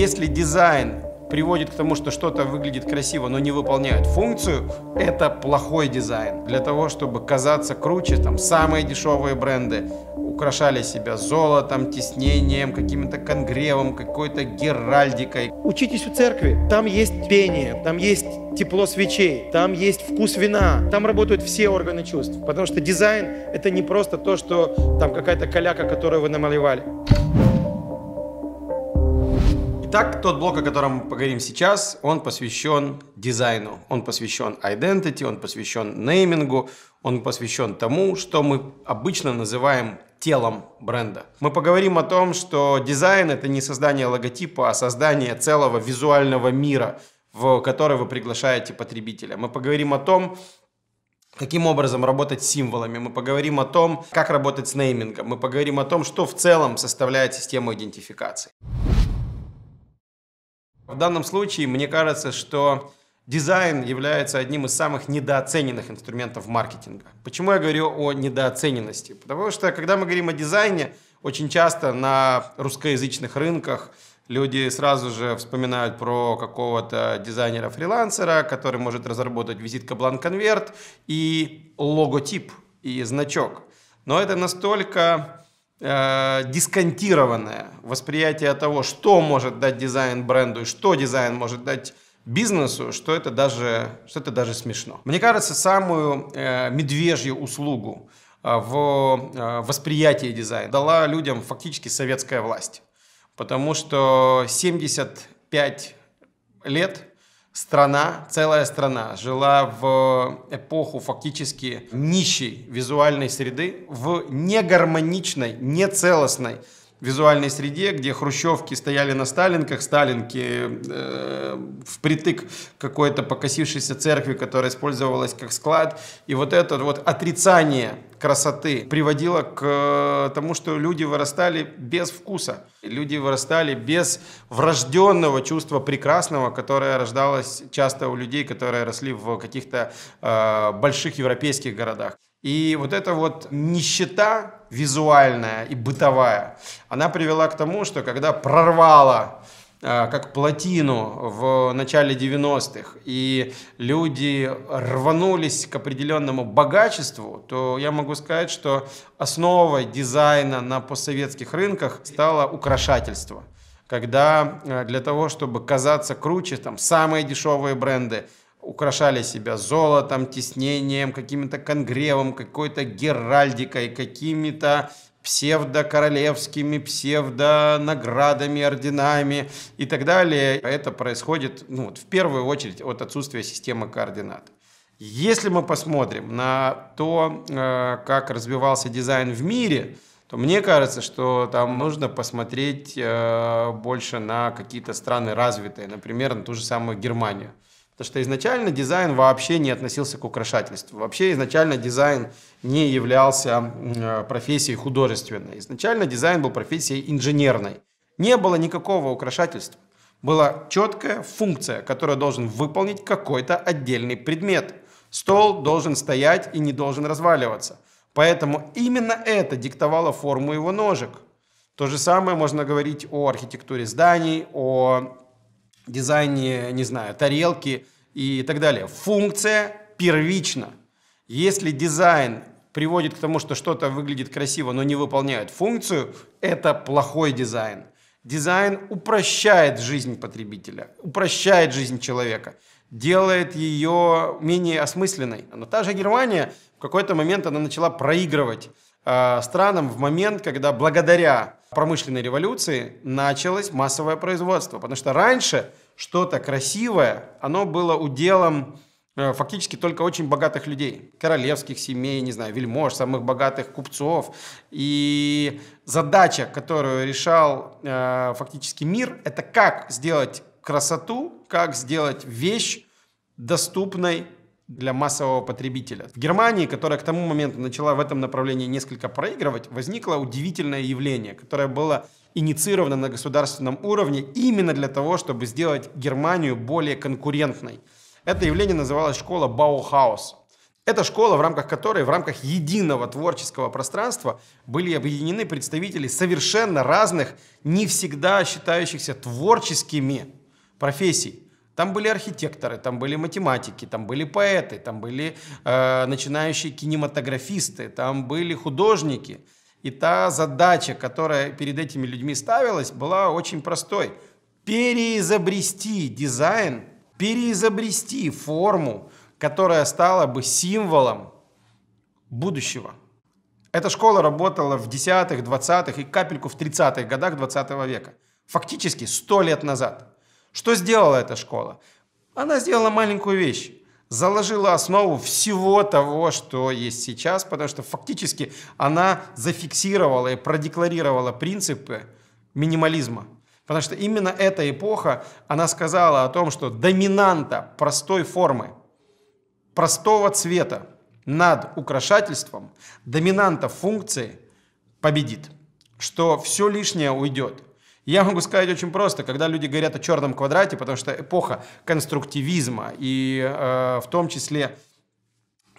Если дизайн приводит к тому, что что-то выглядит красиво, но не выполняет функцию, это плохой дизайн. Для того, чтобы казаться круче, там самые дешевые бренды украшали себя золотом, тиснением, каким-то конгревом, какой-то геральдикой. Учитесь у церкви. Там есть пение, там есть тепло свечей, там есть вкус вина, там работают все органы чувств. Потому что дизайн — это не просто то, что там какая-то каляка, которую вы намалевали. Итак, тот блок, о котором мы поговорим сейчас, он посвящен дизайну, он посвящен identity, он посвящен неймингу, он посвящен тому, что мы обычно называем телом бренда. Мы поговорим о том, что дизайн – это не создание логотипа, а создание целого визуального мира, в который вы приглашаете потребителя. Мы поговорим о том, каким образом работать с символами, мы поговорим о том, как работать с неймингом, мы поговорим о том, что в целом составляет систему идентификации. В данном случае мне кажется, что дизайн является одним из самых недооцененных инструментов маркетинга. Почему я говорю о недооцененности? Потому что, когда мы говорим о дизайне, очень часто на русскоязычных рынках люди сразу же вспоминают про какого-то дизайнера-фрилансера, который может разработать визитка бланк-конверт и логотип, и значок. Но это настолько э, дисконтированное восприятие того, что может дать дизайн бренду и что дизайн может дать бизнесу, что это даже, что это даже смешно. Мне кажется, самую э, медвежью услугу э, в э, восприятии дизайна дала людям фактически советская власть. Потому что 75 лет страна, целая страна жила в эпоху фактически нищей визуальной среды, в негармоничной, нецелостной визуальной среде, где хрущевки стояли на сталинках, сталинки э, впритык какой-то покосившейся церкви, которая использовалась как склад. И вот это вот отрицание красоты приводило к э, тому, что люди вырастали без вкуса. Люди вырастали без врожденного чувства прекрасного, которое рождалось часто у людей, которые росли в каких-то э, больших европейских городах. И вот эта вот нищета, визуальная и бытовая, она привела к тому, что когда прорвала э, как плотину в начале 90-х, и люди рванулись к определенному богачеству, то я могу сказать, что основой дизайна на постсоветских рынках стало украшательство. Когда э, для того, чтобы казаться круче, там самые дешевые бренды – украшали себя золотом, тиснением, каким-то конгревом, какой-то геральдикой, какими-то псевдокоролевскими, псевдонаградами, орденами и так далее. Это происходит ну, вот, в первую очередь от отсутствия системы координат. Если мы посмотрим на то, э, как развивался дизайн в мире, то мне кажется, что там нужно посмотреть э, больше на какие-то страны развитые, например, на ту же самую Германию. Потому что изначально дизайн вообще не относился к украшательству. Вообще изначально дизайн не являлся э, профессией художественной. Изначально дизайн был профессией инженерной. Не было никакого украшательства. Была четкая функция, которую должен выполнить какой-то отдельный предмет. Стол должен стоять и не должен разваливаться. Поэтому именно это диктовало форму его ножек. То же самое можно говорить о архитектуре зданий, о дизайне, не знаю, тарелки и так далее. Функция первична. Если дизайн приводит к тому, что что-то выглядит красиво, но не выполняет функцию, это плохой дизайн. Дизайн упрощает жизнь потребителя, упрощает жизнь человека, делает ее менее осмысленной. Но та же Германия в какой-то момент она начала проигрывать а, странам в момент, когда благодаря промышленной революции началось массовое производство. Потому что раньше что-то красивое, оно было уделом э, фактически только очень богатых людей, королевских семей, не знаю, вельмож, самых богатых купцов. И задача, которую решал э, фактически мир, это как сделать красоту, как сделать вещь доступной для массового потребителя. В Германии, которая к тому моменту начала в этом направлении несколько проигрывать, возникло удивительное явление, которое было инициирована на государственном уровне именно для того, чтобы сделать Германию более конкурентной. Это явление называлось школа Баухаус. Это школа, в рамках которой, в рамках единого творческого пространства были объединены представители совершенно разных, не всегда считающихся творческими профессий. Там были архитекторы, там были математики, там были поэты, там были э, начинающие кинематографисты, там были художники – и та задача, которая перед этими людьми ставилась, была очень простой. Переизобрести дизайн, переизобрести форму, которая стала бы символом будущего. Эта школа работала в 10-х, 20-х и капельку в 30-х годах 20 -го века. Фактически 100 лет назад. Что сделала эта школа? Она сделала маленькую вещь заложила основу всего того, что есть сейчас, потому что фактически она зафиксировала и продекларировала принципы минимализма. Потому что именно эта эпоха, она сказала о том, что доминанта простой формы, простого цвета над украшательством, доминанта функции победит, что все лишнее уйдет – я могу сказать очень просто, когда люди говорят о черном квадрате, потому что эпоха конструктивизма и э, в том числе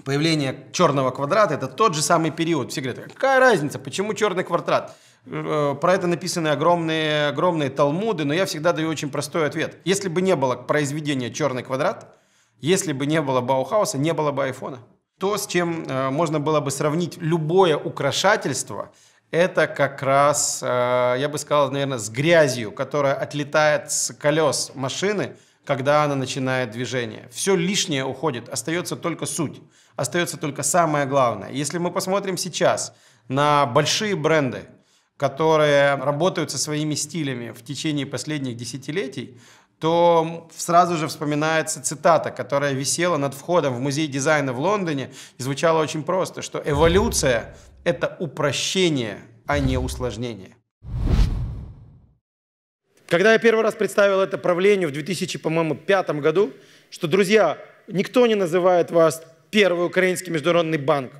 появление черного квадрата, это тот же самый период. Все говорят, какая разница, почему черный квадрат? Э, про это написаны огромные, огромные талмуды, но я всегда даю очень простой ответ. Если бы не было произведения «Черный квадрат», если бы не было Баухауса, не было бы айфона. То, с чем э, можно было бы сравнить любое украшательство – это как раз, э, я бы сказал, наверное, с грязью, которая отлетает с колес машины, когда она начинает движение. Все лишнее уходит, остается только суть, остается только самое главное. Если мы посмотрим сейчас на большие бренды, которые работают со своими стилями в течение последних десятилетий, то сразу же вспоминается цитата, которая висела над входом в музей дизайна в Лондоне и звучала очень просто, что эволюция – это упрощение, а не усложнение. Когда я первый раз представил это правлению в 2005 году, что, друзья, никто не называет вас первый украинский международный банк.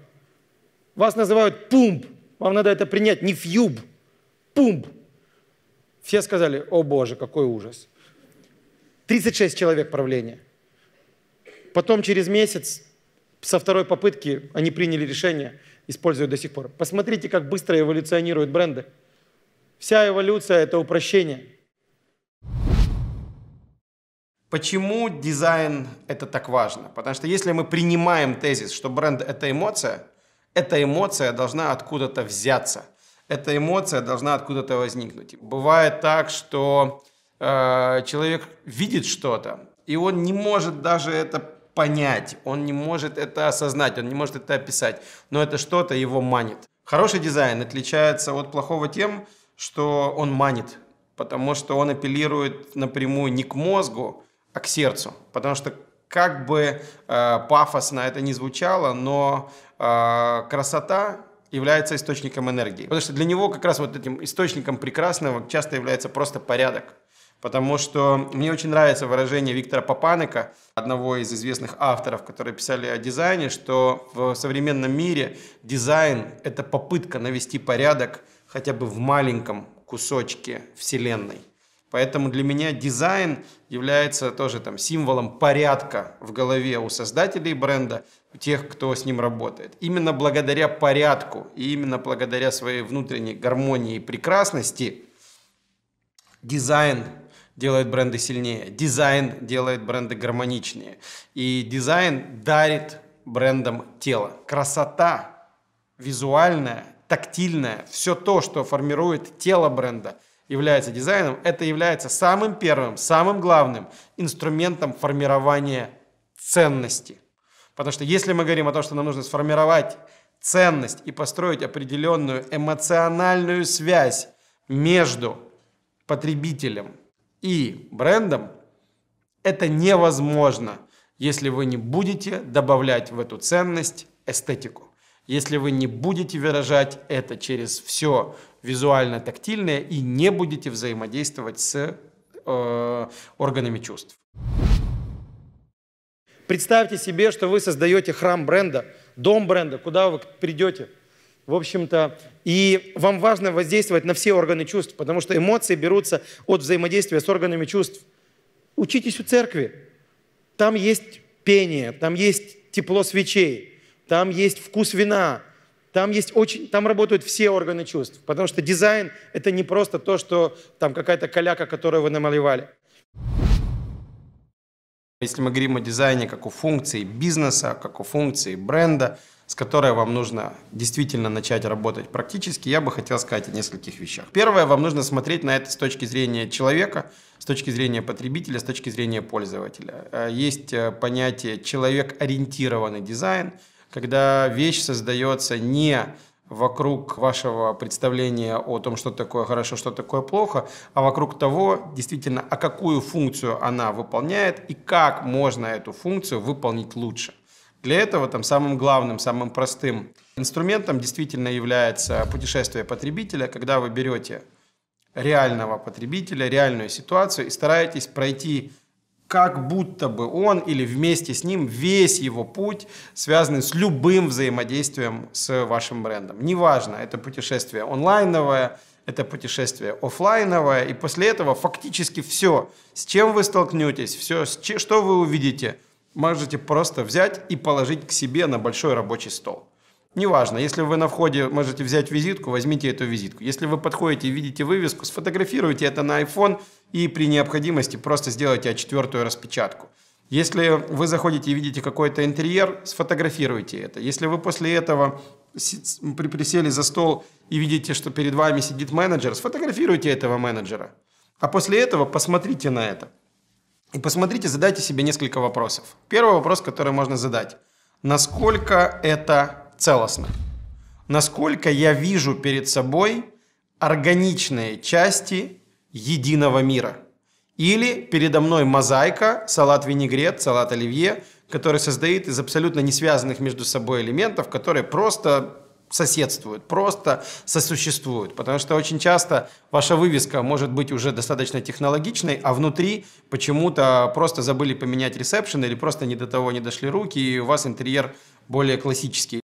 Вас называют пумп. Вам надо это принять, не ФЮБ, пумп. Все сказали, о боже, какой ужас. 36 человек правления. Потом через месяц со второй попытки они приняли решение – используют до сих пор. Посмотрите, как быстро эволюционируют бренды. Вся эволюция – это упрощение. Почему дизайн – это так важно? Потому что если мы принимаем тезис, что бренд – это эмоция, эта эмоция должна откуда-то взяться. Эта эмоция должна откуда-то возникнуть. Бывает так, что э, человек видит что-то, и он не может даже это понять, он не может это осознать, он не может это описать, но это что-то его манит. Хороший дизайн отличается от плохого тем, что он манит, потому что он апеллирует напрямую не к мозгу, а к сердцу, потому что как бы э, пафосно это не звучало, но э, красота является источником энергии. Потому что для него как раз вот этим источником прекрасного часто является просто порядок потому что мне очень нравится выражение Виктора Папаника, одного из известных авторов, которые писали о дизайне, что в современном мире дизайн – это попытка навести порядок хотя бы в маленьком кусочке Вселенной. Поэтому для меня дизайн является тоже там символом порядка в голове у создателей бренда, у тех, кто с ним работает. Именно благодаря порядку и именно благодаря своей внутренней гармонии и прекрасности дизайн делает бренды сильнее, дизайн делает бренды гармоничнее. И дизайн дарит брендам тело. Красота визуальная, тактильная, все то, что формирует тело бренда, является дизайном, это является самым первым, самым главным инструментом формирования ценности. Потому что если мы говорим о том, что нам нужно сформировать ценность и построить определенную эмоциональную связь между потребителем и брендом, это невозможно, если вы не будете добавлять в эту ценность эстетику. Если вы не будете выражать это через все визуально-тактильное и не будете взаимодействовать с э, органами чувств. Представьте себе, что вы создаете храм бренда, дом бренда, куда вы придете – в общем-то, и вам важно воздействовать на все органы чувств, потому что эмоции берутся от взаимодействия с органами чувств. Учитесь у церкви. Там есть пение, там есть тепло свечей, там есть вкус вина, там, есть очень, там работают все органы чувств, потому что дизайн – это не просто то, что там какая-то каляка, которую вы намалевали. Если мы говорим о дизайне как о функции бизнеса, как о функции бренда – с которой вам нужно действительно начать работать практически, я бы хотел сказать о нескольких вещах. Первое, вам нужно смотреть на это с точки зрения человека, с точки зрения потребителя, с точки зрения пользователя. Э, есть э, понятие «человек-ориентированный дизайн», когда вещь создается не вокруг вашего представления о том, что такое хорошо, что такое плохо, а вокруг того, действительно, а какую функцию она выполняет и как можно эту функцию выполнить лучше. Для этого там самым главным, самым простым инструментом действительно является путешествие потребителя, когда вы берете реального потребителя, реальную ситуацию и стараетесь пройти как будто бы он или вместе с ним весь его путь, связанный с любым взаимодействием с вашим брендом. Неважно, это путешествие онлайновое, это путешествие офлайновое, и после этого фактически все, с чем вы столкнетесь, все, что вы увидите – можете просто взять и положить к себе на большой рабочий стол. Неважно, если вы на входе можете взять визитку, возьмите эту визитку. Если вы подходите и видите вывеску, сфотографируйте это на iPhone и при необходимости просто сделайте А4 распечатку. Если вы заходите и видите какой-то интерьер, сфотографируйте это. Если вы после этого присели за стол и видите, что перед вами сидит менеджер, сфотографируйте этого менеджера. А после этого посмотрите на это. И посмотрите, задайте себе несколько вопросов. Первый вопрос, который можно задать. Насколько это целостно? Насколько я вижу перед собой органичные части единого мира? Или передо мной мозаика, салат-винегрет, салат-оливье, который состоит из абсолютно не связанных между собой элементов, которые просто соседствуют, просто сосуществуют. Потому что очень часто ваша вывеска может быть уже достаточно технологичной, а внутри почему-то просто забыли поменять ресепшн или просто не до того не дошли руки, и у вас интерьер более классический.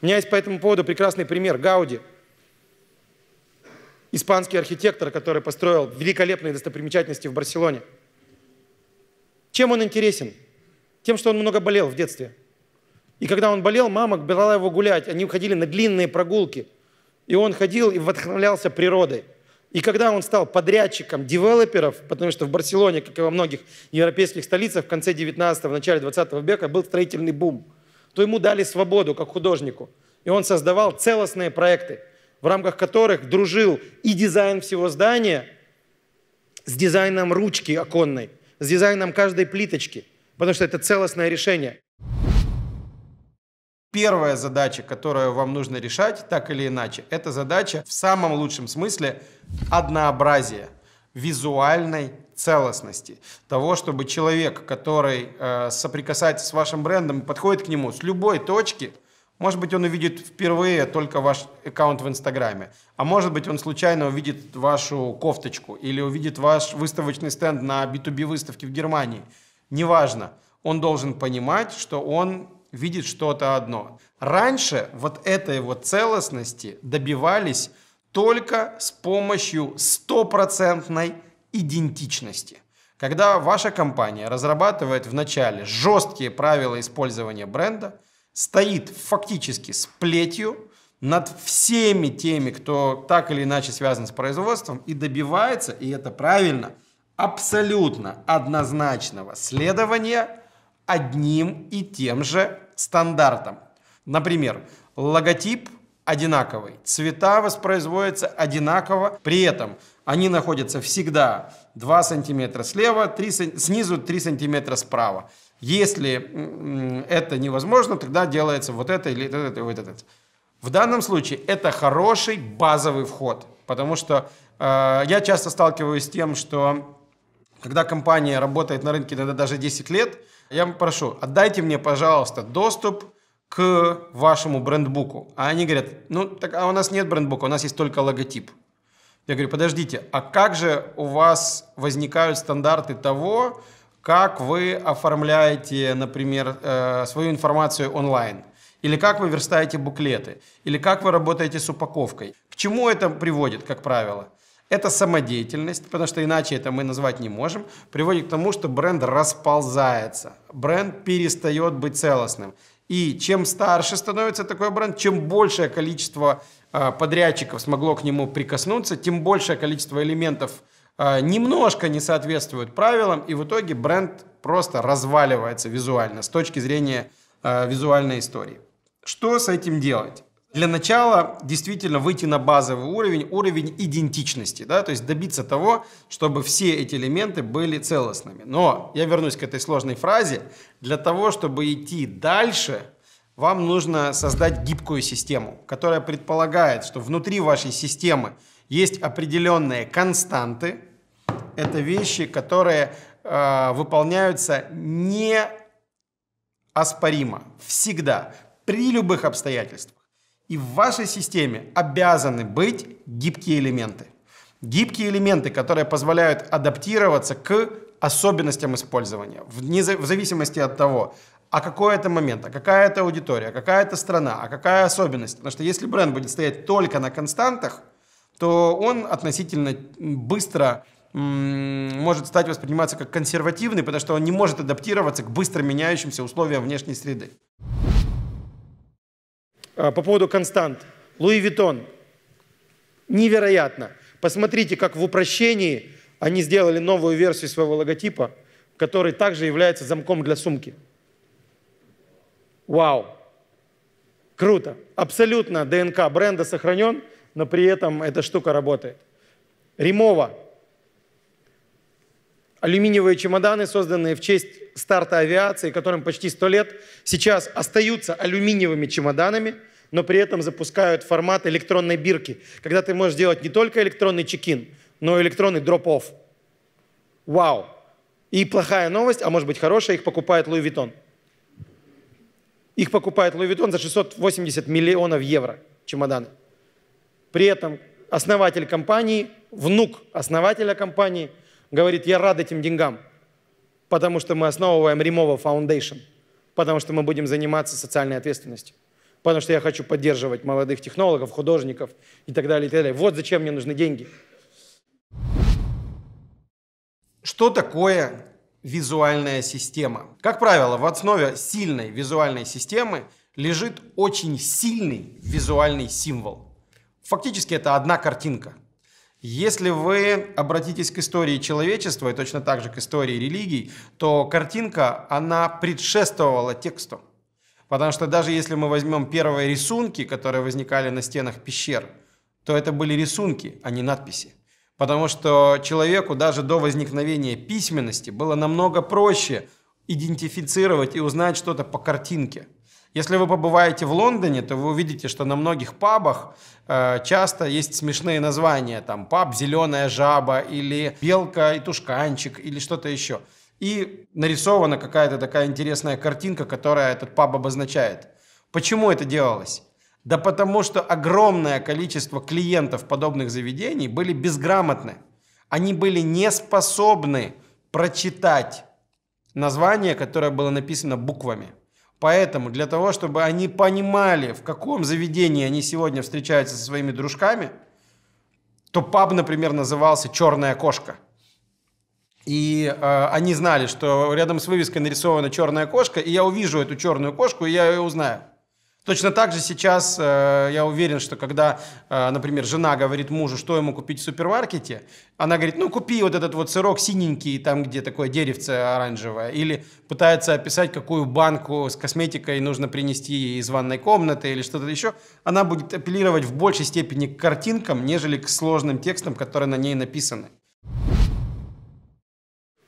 У меня есть по этому поводу прекрасный пример Гауди. Испанский архитектор, который построил великолепные достопримечательности в Барселоне. Чем он интересен? Тем, что он много болел в детстве – и когда он болел, мама брала его гулять. Они уходили на длинные прогулки. И он ходил и вдохновлялся природой. И когда он стал подрядчиком девелоперов, потому что в Барселоне, как и во многих европейских столицах, в конце 19-го, в начале 20 века был строительный бум, то ему дали свободу как художнику. И он создавал целостные проекты, в рамках которых дружил и дизайн всего здания с дизайном ручки оконной, с дизайном каждой плиточки, потому что это целостное решение. Первая задача, которую вам нужно решать, так или иначе, это задача в самом лучшем смысле однообразия, визуальной целостности, того, чтобы человек, который э, соприкасается с вашим брендом, подходит к нему с любой точки, может быть, он увидит впервые только ваш аккаунт в Инстаграме, а может быть, он случайно увидит вашу кофточку или увидит ваш выставочный стенд на B2B выставке в Германии. Неважно, он должен понимать, что он видит что-то одно. Раньше вот этой вот целостности добивались только с помощью стопроцентной идентичности. Когда ваша компания разрабатывает вначале жесткие правила использования бренда, стоит фактически с плетью над всеми теми, кто так или иначе связан с производством и добивается, и это правильно, абсолютно однозначного следования одним и тем же стандартом. Например, логотип одинаковый, цвета воспроизводятся одинаково, при этом они находятся всегда 2 сантиметра слева, 3, снизу 3 сантиметра справа. Если это невозможно, тогда делается вот это или вот это, вот это. В данном случае это хороший базовый вход, потому что э, я часто сталкиваюсь с тем, что когда компания работает на рынке иногда даже 10 лет, я прошу, отдайте мне, пожалуйста, доступ к вашему брендбуку. А они говорят, ну, так а у нас нет брендбука, у нас есть только логотип. Я говорю, подождите, а как же у вас возникают стандарты того, как вы оформляете, например, э, свою информацию онлайн? Или как вы верстаете буклеты? Или как вы работаете с упаковкой? К чему это приводит, как правило? Это самодеятельность, потому что иначе это мы назвать не можем, приводит к тому, что бренд расползается, бренд перестает быть целостным. И чем старше становится такой бренд, чем большее количество э, подрядчиков смогло к нему прикоснуться, тем большее количество элементов э, немножко не соответствует правилам, и в итоге бренд просто разваливается визуально с точки зрения э, визуальной истории. Что с этим делать? Для начала действительно выйти на базовый уровень, уровень идентичности, да, то есть добиться того, чтобы все эти элементы были целостными. Но я вернусь к этой сложной фразе. Для того, чтобы идти дальше, вам нужно создать гибкую систему, которая предполагает, что внутри вашей системы есть определенные константы. Это вещи, которые э, выполняются не оспоримо, всегда, при любых обстоятельствах. И в вашей системе обязаны быть гибкие элементы. Гибкие элементы, которые позволяют адаптироваться к особенностям использования. В, зависимости от того, а какой это момент, а какая это аудитория, какая это страна, а какая особенность. Потому что если бренд будет стоять только на константах, то он относительно быстро может стать восприниматься как консервативный, потому что он не может адаптироваться к быстро меняющимся условиям внешней среды. А, по поводу констант. Луи Виттон. Невероятно. Посмотрите, как в упрощении они сделали новую версию своего логотипа, который также является замком для сумки. Вау! Круто! Абсолютно ДНК бренда сохранен, но при этом эта штука работает. Римова. Алюминиевые чемоданы, созданные в честь старта авиации, которым почти 100 лет, сейчас остаются алюминиевыми чемоданами, но при этом запускают формат электронной бирки, когда ты можешь делать не только электронный чекин, но и электронный дроп-офф. Вау! И плохая новость, а может быть хорошая, их покупает Луи Виттон. Их покупает Луи Виттон за 680 миллионов евро чемоданы. При этом основатель компании, внук основателя компании, говорит, я рад этим деньгам, потому что мы основываем Римова Foundation, потому что мы будем заниматься социальной ответственностью, потому что я хочу поддерживать молодых технологов, художников и так далее, и так далее. Вот зачем мне нужны деньги. Что такое визуальная система? Как правило, в основе сильной визуальной системы лежит очень сильный визуальный символ. Фактически это одна картинка – если вы обратитесь к истории человечества и точно так же к истории религий, то картинка, она предшествовала тексту. Потому что даже если мы возьмем первые рисунки, которые возникали на стенах пещер, то это были рисунки, а не надписи. Потому что человеку даже до возникновения письменности было намного проще идентифицировать и узнать что-то по картинке – если вы побываете в Лондоне, то вы увидите, что на многих пабах э, часто есть смешные названия, там паб «Зеленая жаба» или «Белка и тушканчик» или что-то еще. И нарисована какая-то такая интересная картинка, которая этот паб обозначает. Почему это делалось? Да потому что огромное количество клиентов подобных заведений были безграмотны. Они были не способны прочитать название, которое было написано буквами. Поэтому для того, чтобы они понимали, в каком заведении они сегодня встречаются со своими дружками, то паб, например, назывался «Черная кошка». И э, они знали, что рядом с вывеской нарисована черная кошка, и я увижу эту черную кошку, и я ее узнаю. Точно так же сейчас э, я уверен, что когда, э, например, жена говорит мужу, что ему купить в супермаркете, она говорит, ну купи вот этот вот сырок синенький, там где такое деревце оранжевое, или пытается описать, какую банку с косметикой нужно принести из ванной комнаты или что-то еще, она будет апеллировать в большей степени к картинкам, нежели к сложным текстам, которые на ней написаны.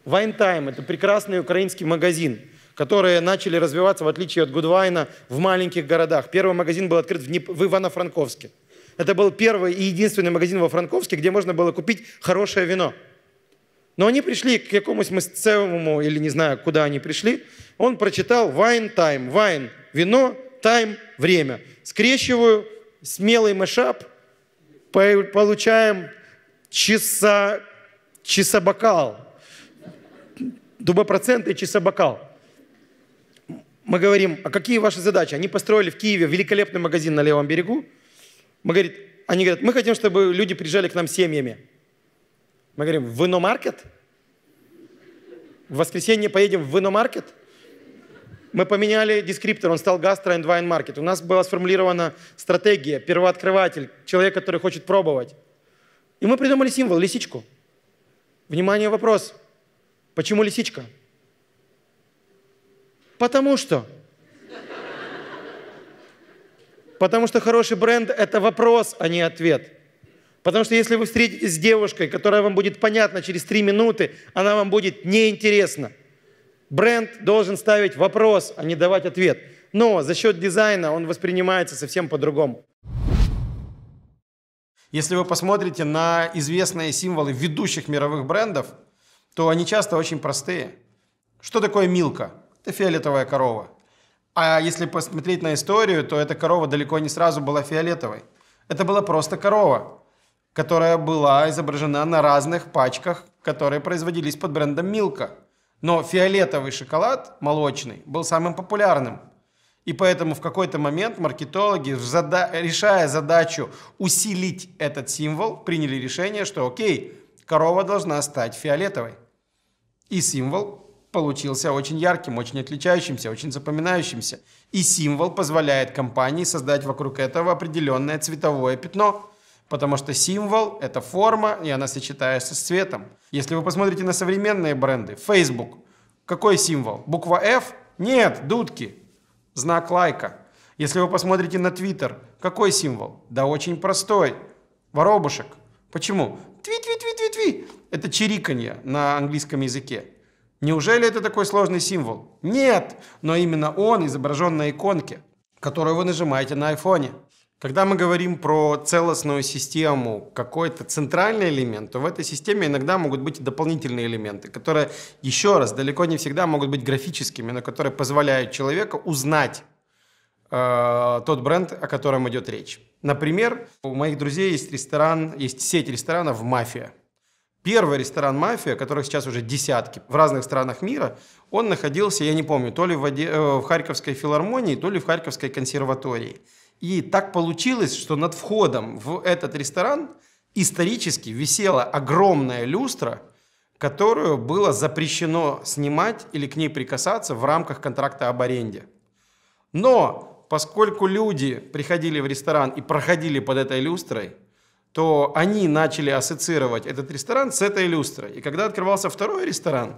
Вайнтайм – это прекрасный украинский магазин, которые начали развиваться, в отличие от Гудвайна, в маленьких городах. Первый магазин был открыт в, Неп... в Ивано-Франковске. Это был первый и единственный магазин во Франковске, где можно было купить хорошее вино. Но они пришли к какому-то мастеровому, или не знаю, куда они пришли. Он прочитал «Вайн тайм», «Вайн» – вино, «тайм» – время. Скрещиваю, смелый мешап, получаем часа, часобокал, дубопроцент и часобокал. Мы говорим, а какие ваши задачи? Они построили в Киеве великолепный магазин на левом берегу. Мы говорит, они говорят, мы хотим, чтобы люди приезжали к нам семьями. Мы говорим, в иномаркет? В воскресенье поедем в иномаркет? Мы поменяли дескриптор, он стал гастро and wine market. У нас была сформулирована стратегия, первооткрыватель, человек, который хочет пробовать. И мы придумали символ, лисичку. Внимание, вопрос. Почему лисичка? Потому что. Потому что хороший бренд – это вопрос, а не ответ. Потому что если вы встретитесь с девушкой, которая вам будет понятна через три минуты, она вам будет неинтересна. Бренд должен ставить вопрос, а не давать ответ. Но за счет дизайна он воспринимается совсем по-другому. Если вы посмотрите на известные символы ведущих мировых брендов, то они часто очень простые. Что такое Милка? это фиолетовая корова. А если посмотреть на историю, то эта корова далеко не сразу была фиолетовой. Это была просто корова, которая была изображена на разных пачках, которые производились под брендом Милка. Но фиолетовый шоколад молочный был самым популярным. И поэтому в какой-то момент маркетологи, зада решая задачу усилить этот символ, приняли решение, что окей, корова должна стать фиолетовой. И символ получился очень ярким, очень отличающимся, очень запоминающимся. И символ позволяет компании создать вокруг этого определенное цветовое пятно, потому что символ – это форма, и она сочетается с цветом. Если вы посмотрите на современные бренды, Facebook, какой символ? Буква F? Нет, дудки, знак лайка. Если вы посмотрите на Twitter, какой символ? Да очень простой, воробушек. Почему? Тви-тви-тви-тви-тви. Это чириканье на английском языке. Неужели это такой сложный символ? Нет, но именно он изображен на иконке, которую вы нажимаете на айфоне. Когда мы говорим про целостную систему, какой-то центральный элемент, то в этой системе иногда могут быть дополнительные элементы, которые, еще раз, далеко не всегда могут быть графическими, но которые позволяют человеку узнать э, тот бренд, о котором идет речь. Например, у моих друзей есть ресторан, есть сеть ресторанов «Мафия», Первый ресторан «Мафия», которых сейчас уже десятки в разных странах мира, он находился, я не помню, то ли в, Оде... Э, в Харьковской филармонии, то ли в Харьковской консерватории. И так получилось, что над входом в этот ресторан исторически висела огромная люстра, которую было запрещено снимать или к ней прикасаться в рамках контракта об аренде. Но поскольку люди приходили в ресторан и проходили под этой люстрой, то они начали ассоциировать этот ресторан с этой люстрой. И когда открывался второй ресторан,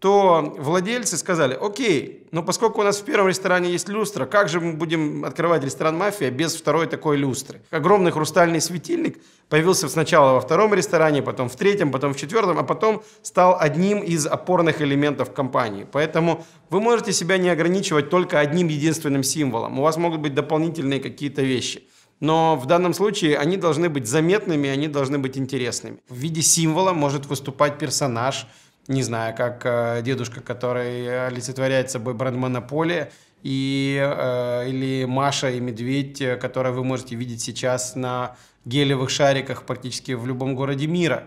то владельцы сказали, окей, но поскольку у нас в первом ресторане есть люстра, как же мы будем открывать ресторан «Мафия» без второй такой люстры? Огромный хрустальный светильник появился сначала во втором ресторане, потом в третьем, потом в четвертом, а потом стал одним из опорных элементов компании. Поэтому вы можете себя не ограничивать только одним единственным символом. У вас могут быть дополнительные какие-то вещи – но в данном случае они должны быть заметными, они должны быть интересными. В виде символа может выступать персонаж, не знаю, как э, дедушка, который олицетворяет собой бренд монополия, и, э, или Маша и Медведь, э, которая вы можете видеть сейчас на гелевых шариках практически в любом городе мира.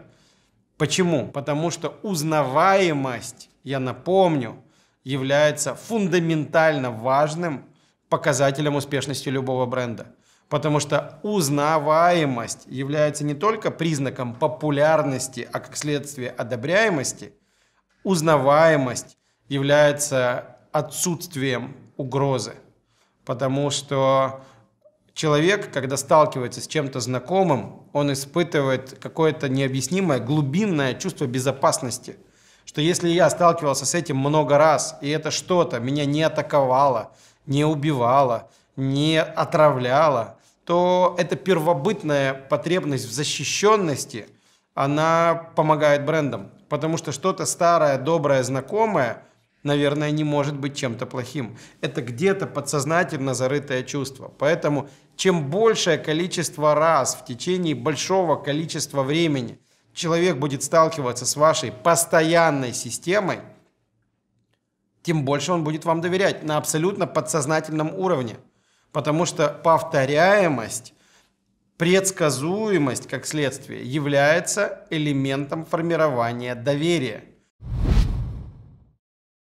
Почему? Потому что узнаваемость, я напомню, является фундаментально важным показателем успешности любого бренда. Потому что узнаваемость является не только признаком популярности, а как следствие одобряемости, узнаваемость является отсутствием угрозы. Потому что человек, когда сталкивается с чем-то знакомым, он испытывает какое-то необъяснимое глубинное чувство безопасности. Что если я сталкивался с этим много раз, и это что-то меня не атаковало, не убивало, не отравляла, то эта первобытная потребность в защищенности, она помогает брендам. Потому что что-то старое, доброе, знакомое, наверное, не может быть чем-то плохим. Это где-то подсознательно зарытое чувство. Поэтому чем большее количество раз в течение большого количества времени человек будет сталкиваться с вашей постоянной системой, тем больше он будет вам доверять на абсолютно подсознательном уровне – Потому что повторяемость, предсказуемость как следствие является элементом формирования доверия.